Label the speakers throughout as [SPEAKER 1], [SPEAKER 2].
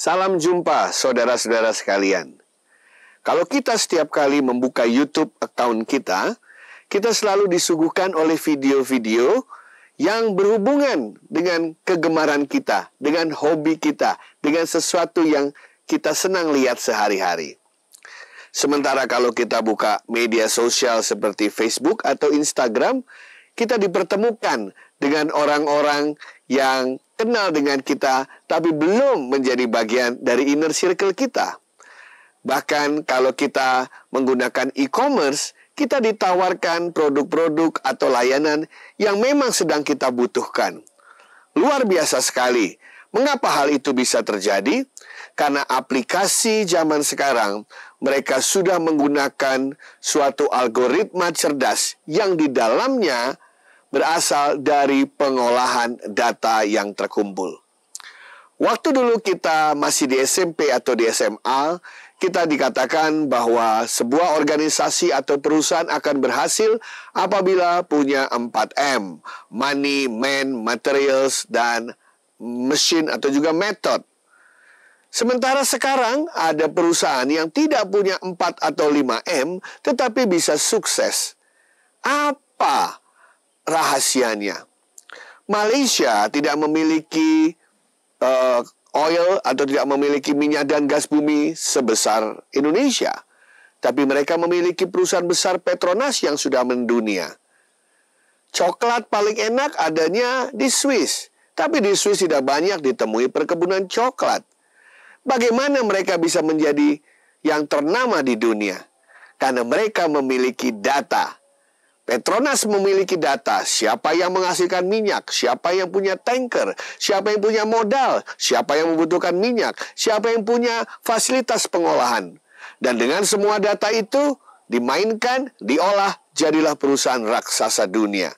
[SPEAKER 1] Salam jumpa saudara-saudara sekalian. Kalau kita setiap kali membuka YouTube account kita, kita selalu disuguhkan oleh video-video yang berhubungan dengan kegemaran kita, dengan hobi kita, dengan sesuatu yang kita senang lihat sehari-hari. Sementara kalau kita buka media sosial seperti Facebook atau Instagram, kita dipertemukan dengan orang-orang yang kenal dengan kita, tapi belum menjadi bagian dari inner circle kita. Bahkan kalau kita menggunakan e-commerce, kita ditawarkan produk-produk atau layanan yang memang sedang kita butuhkan. Luar biasa sekali. Mengapa hal itu bisa terjadi? Karena aplikasi zaman sekarang, mereka sudah menggunakan suatu algoritma cerdas yang di dalamnya berasal dari pengolahan data yang terkumpul. Waktu dulu kita masih di SMP atau di SMA, kita dikatakan bahwa sebuah organisasi atau perusahaan akan berhasil apabila punya 4M, money, man, materials, dan mesin atau juga method. Sementara sekarang ada perusahaan yang tidak punya 4 atau 5M tetapi bisa sukses. Apa rahasianya. Malaysia tidak memiliki uh, oil atau tidak memiliki minyak dan gas bumi sebesar Indonesia. Tapi mereka memiliki perusahaan besar Petronas yang sudah mendunia. Coklat paling enak adanya di Swiss. Tapi di Swiss tidak banyak ditemui perkebunan coklat. Bagaimana mereka bisa menjadi yang ternama di dunia? Karena mereka memiliki data Petronas memiliki data siapa yang menghasilkan minyak, siapa yang punya tanker, siapa yang punya modal, siapa yang membutuhkan minyak, siapa yang punya fasilitas pengolahan. Dan dengan semua data itu dimainkan, diolah, jadilah perusahaan raksasa dunia.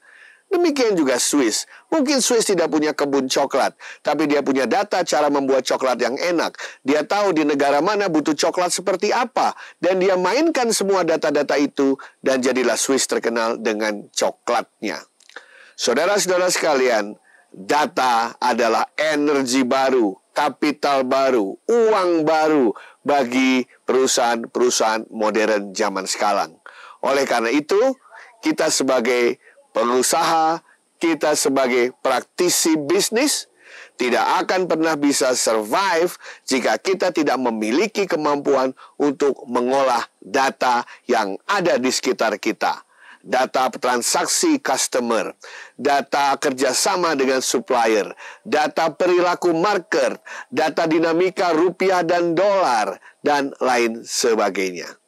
[SPEAKER 1] Demikian juga Swiss. Mungkin Swiss tidak punya kebun coklat, tapi dia punya data cara membuat coklat yang enak. Dia tahu di negara mana butuh coklat seperti apa, dan dia mainkan semua data-data itu, dan jadilah Swiss terkenal dengan coklatnya. Saudara-saudara sekalian, data adalah energi baru, kapital baru, uang baru bagi perusahaan-perusahaan modern zaman sekarang. Oleh karena itu, kita sebagai pengusaha, kita sebagai praktisi bisnis tidak akan pernah bisa survive jika kita tidak memiliki kemampuan untuk mengolah data yang ada di sekitar kita. Data transaksi customer, data kerjasama dengan supplier, data perilaku market, data dinamika rupiah dan dolar, dan lain sebagainya.